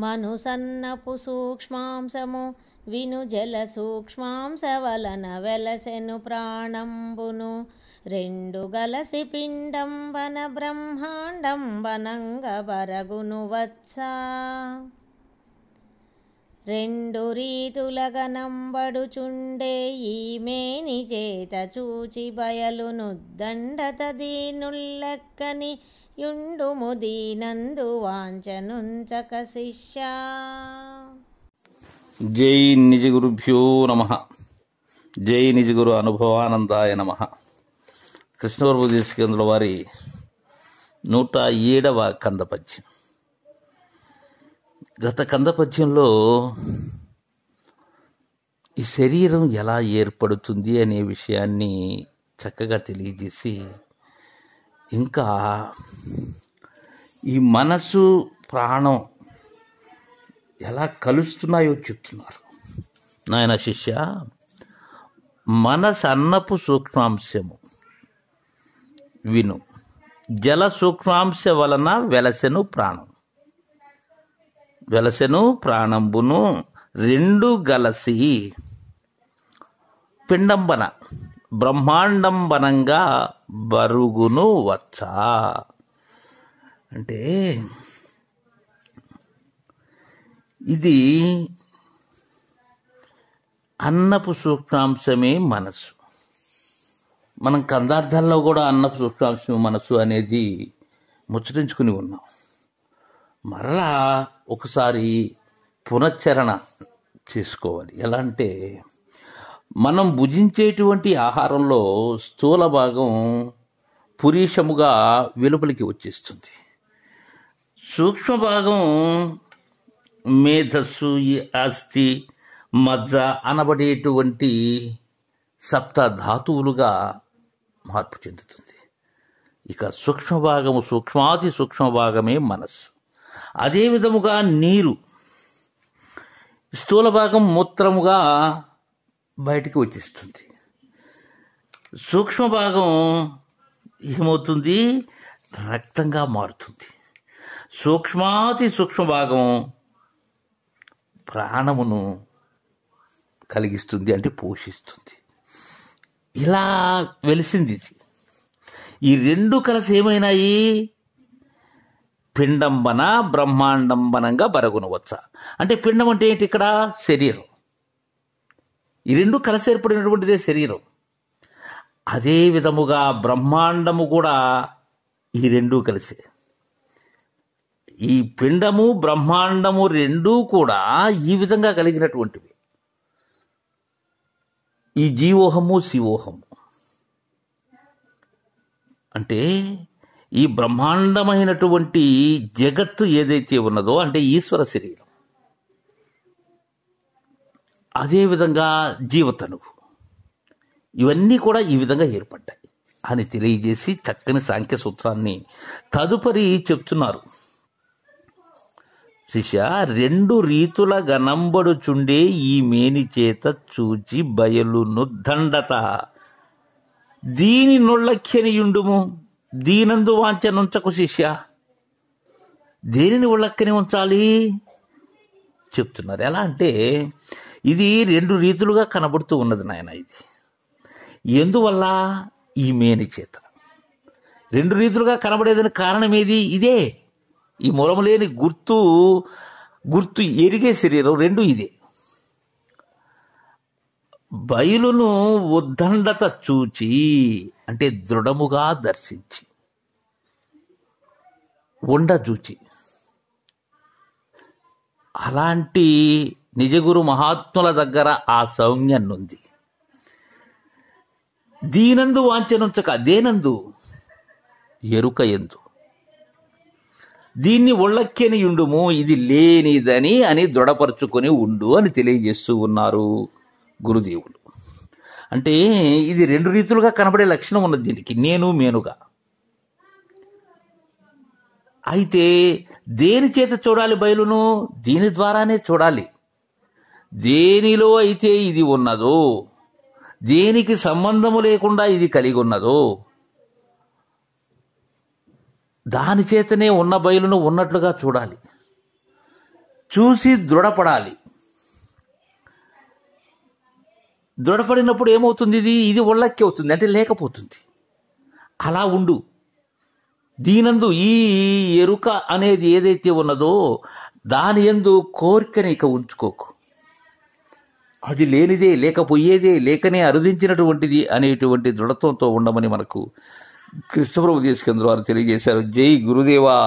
మనుసన్నపు సూక్ష్మాంశము వినుజల వలన వెలసెను ప్రాణంబును రెండు గలసి పిండం బ్రహ్మాండం వనంగ వరగును వత్స రెండు రీతులగ ఈ ఈమేని చేత చూచి బయలును దండత దీనుల్లెక్కని యుండుము దీనందు వాంచనుంచక శిష్య జై నిజ గురుభ్యో నమ జై నిజ గురు అనుభవానందాయ నమ కృష్ణవర్భు కేంద్రుల వారి నూట ఏడవ కందపద్యం గత కందపద్యంలో ఈ శరీరం ఎలా ఏర్పడుతుంది అనే విషయాన్ని చక్కగా తెలియజేసి ఇంకా ఈ మనసు ప్రాణం ఎలా కలుస్తున్నాయో చెప్తున్నారు నాయన శిష్య మనసు అన్నపు సూక్ష్మాంశము విను జల సూక్ష్మాంశ వలన వెలసెను ప్రాణం వెలసెను ప్రాణంబును రెండు గలసి పిండంబన బ్రహ్మాండం వనంగా బరుగును వచ్చా అంటే ఇది అన్నపు సూక్ష్మాంశమే మనస్సు మనం కందార్థాల్లో కూడా అన్నపు సూక్ష్మాంశం మనస్సు అనేది ముచ్చరించుకుని ఉన్నాం మరలా ఒకసారి పునశ్చరణ చేసుకోవాలి ఎలా అంటే మనం భుజించేటువంటి ఆహారంలో స్థూల భాగం పురీషముగా వెలుపలికి వచ్చేస్తుంది సూక్ష్మ భాగం మేధస్సు అస్థి మజ్జ అనబడేటువంటి సప్త ధాతువులుగా మార్పు చెందుతుంది ఇక సూక్ష్మ భాగము సూక్ష్మాతి సూక్ష్మ భాగమే మనస్సు అదే విధముగా నీరు స్థూల భాగం మూత్రముగా బయటికి వచ్చేస్తుంది సూక్ష్మ భాగం ఏమవుతుంది రక్తంగా మారుతుంది సూక్ష్మాతి సూక్ష్మ భాగం ప్రాణమును కలిగిస్తుంది అంటే పోషిస్తుంది ఇలా వెలిసింది ఇది ఈ రెండు కలిసి ఏమైనాయి పిండంబన బ్రహ్మాండంబనంగా బరగునవచ్చ అంటే పిండం అంటే ఏంటి ఇక్కడ శరీరం ఈ రెండు కలిసి ఏర్పడినటువంటిదే శరీరం అదే విధముగా బ్రహ్మాండము కూడా ఈ రెండూ కలిసి ఈ పిండము బ్రహ్మాండము రెండూ కూడా ఈ విధంగా కలిగినటువంటివి ఈ జీవోహము శివోహము అంటే ఈ బ్రహ్మాండమైనటువంటి జగత్తు ఏదైతే ఉన్నదో అంటే ఈశ్వర శరీరం అదేవిధంగా జీవతనువు ఇవన్నీ కూడా ఈ విధంగా ఏర్పడ్డాయి అని తెలియజేసి చక్కని సాంఖ్య సూత్రాన్ని తదుపరి చెప్తున్నారు శిష్య రెండు రీతుల గనంబడు చుండే ఈ మేని చేత చూచి బయలును దండత దీని ఉండుము దీనందు వాంచనుంచకు శిష్య దేనిని ఉళ్ళక్కని ఉంచాలి చెప్తున్నారు ఎలా అంటే ఇది రెండు రీతులుగా కనబడుతూ ఉన్నది నాయన ఇది ఎందువల్ల ఈ మేని చేత రెండు రీతులుగా కనబడేదని కారణం ఏది ఇదే ఈ మూలము లేని గుర్తు గుర్తు ఎరిగే శరీరం రెండు ఇదే బయలును ఉద్దండత చూచి అంటే దృఢముగా దర్శించి ఉండ చూచి అలాంటి నిజగురు మహాత్ముల దగ్గర ఆ సౌమ్యన్నుంది దీనందు వాంచనుంచక దేనందు ఎరుక ఎందు దీన్ని ఒళ్ళక్కెని ఉండుము ఇది లేనిదని అని దృఢపరుచుకొని ఉండు అని తెలియజేస్తూ ఉన్నారు గురుదేవులు అంటే ఇది రెండు రీతులుగా కనబడే లక్షణం ఉన్నది దీనికి నేను మేనుగా అయితే దేని చేత చూడాలి బయలును దీని ద్వారానే చూడాలి దేనిలో అయితే ఇది ఉన్నదో దేనికి సంబంధము లేకుండా ఇది కలిగి ఉన్నదో దాని చేతనే ఉన్న బయలును ఉన్నట్లుగా చూడాలి చూసి దృఢపడాలి దృఢపడినప్పుడు ఏమవుతుంది ఇది ఇది ఒళ్ళక్కి అవుతుంది అంటే లేకపోతుంది అలా ఉండు దీనందు ఈ ఎరుక అనేది ఏదైతే ఉన్నదో దాని ఎందు కోరికని ఇక ఉంచుకోకు అది లేనిదే లేకపోయేదే లేకనే అరుదించినటువంటిది అనేటువంటి దృఢత్వంతో ఉండమని మనకు కృష్ణప్రభు దేశకేంద్ర వారు తెలియజేశారు జై గురుదేవా